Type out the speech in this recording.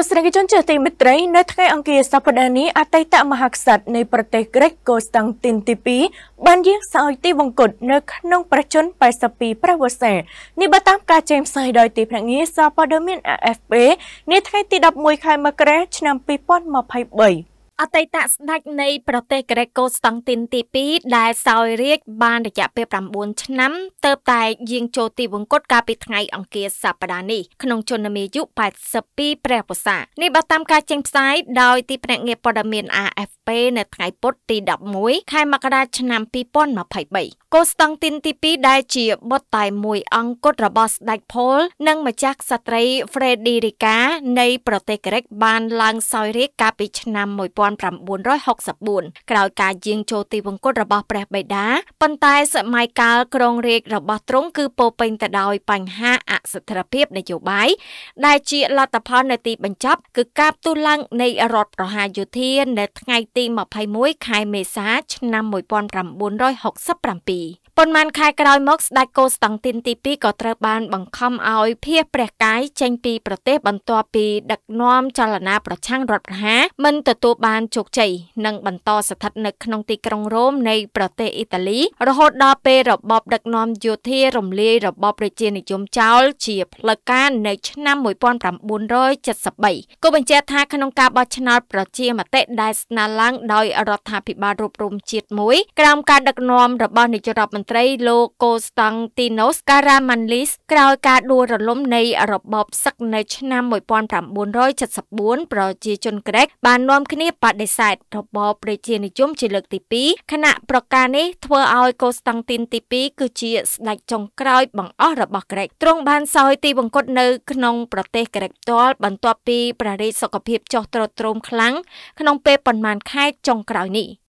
លោកស្រីជនជាទីមិត្តរីនៅថ្ងៃអង្គារសប្តាហ៍នេះអតីតមហាក្សត្រនៃប្រទេសក្រិចកូស្តង់ទីនទី2បានយាងសោយទីវង្គតនៅក្នុងប្រជជន82ប្រវត្តិសាស្ត្រនេះបើតាម ការចេញផ្សាយដោយទីភ្នាក់ងារសារព័ត៌មាន AFP នាថ្ងៃទី11ខែមករាឆ្នាំ2023អតីតស្ដេចនៃប្រទេសក្រិកូស្តង់ទីនទី2ដែលសោយរាជ្យបានរយៈពេល9ឆ្នាំទើបតែយាងចូលទីវង្គតកាលពីថ្ងៃអង្គារសប្តាហ៍នេះក្នុងជន្មាយុ82ព្រះវស្សានេះបើតាមការចេញផ្សាយដោយទីភ្នាក់ងារព័ត៌មាន AFP នៅថ្ងៃពុធទី11ខែមករាឆ្នាំ2023កូស្តង់ទីនទី2ដែលជាបុត្រតែមួយអង្គតរបស់ស្ដេចផូលនិងម្ចាស់ក្សត្រី Frederica នៃប្រទេសក្រិកបានឡើងសោយរាជ្យកាលពីឆ្នាំ1000 1964ក្រោយការយាងចូលទីវង្គតរបស់ ព្រះបិតាប៉ុន្តែសម័យកាលក្រុងរាជរបស់ទ្រង់គឺពោពេញទៅដោយបញ្ហាស្ថិរភាពនយោបាយដែលជាលទ្ធផលនៅទីបញ្ចប់គឺការផ្ទុះឡើងនៃរដ្ឋប្រហារយោធានៅថ្ងៃទី21ខែមេសាឆ្នាំ1967ប៉ុន្មានខែក្រោយមកស្ដេចកូស្តង់ទីនទី2ក៏ត្រូវបានបង្ខំឲ្យភៀសព្រះកាយចេញពីប្រទេសបន្ទាប់ពីដឹកនាំចលនាប្រឆាំងរដ្ឋប្រហារមិនទទួលបានជោគជ័យនិងបន្តស្ថិតនៅក្នុងទីក្រុងរ៉ូមនៃប្រទេសអ៊ីតាលី រហូតដល់ពេលរបបដឹកនាំយោធារំលាយរបបប្រជានិយមចោលជាផ្លូវការនៅឆ្នាំ1973គូបញ្ជាក់ថាក្នុងការបោះឆ្នោតប្រជាមតិដែលស្នើឡើងដោយរដ្ឋាភិបាលរួបរមជាតិមួយក្រោមការដឹកនាំរបស់នាយករដ្ឋមន្ត្រីលោកកូស្តង់ទីណូសការ៉ាម៉ាន់លីស ក្រោយការដួលរលំនៃរបបសឹកនៅឆ្នាំ1974ប្រជាជនក្រិកបាននាំគ្នាបដិសេធរបបប្រជានិយមជាលើកទី2ខណៈប្រការនេះធ្វើឲ្យកូស្តង់ទីនទី2គឺជាស្ដេចចុងក្រោយ បង្អស់របស់ក្រិកទ្រង់បានបានសោយទីបង្គត់នៅក្នុងប្រទេសក្រិកផ្ទាល់បន្ទាប់ពីព្រះរាជសុខភាពចុះទ្រទ្រោមខ្លាំងក្នុងពេលប៉ុន្មានខែចុងក្រោយនេះ។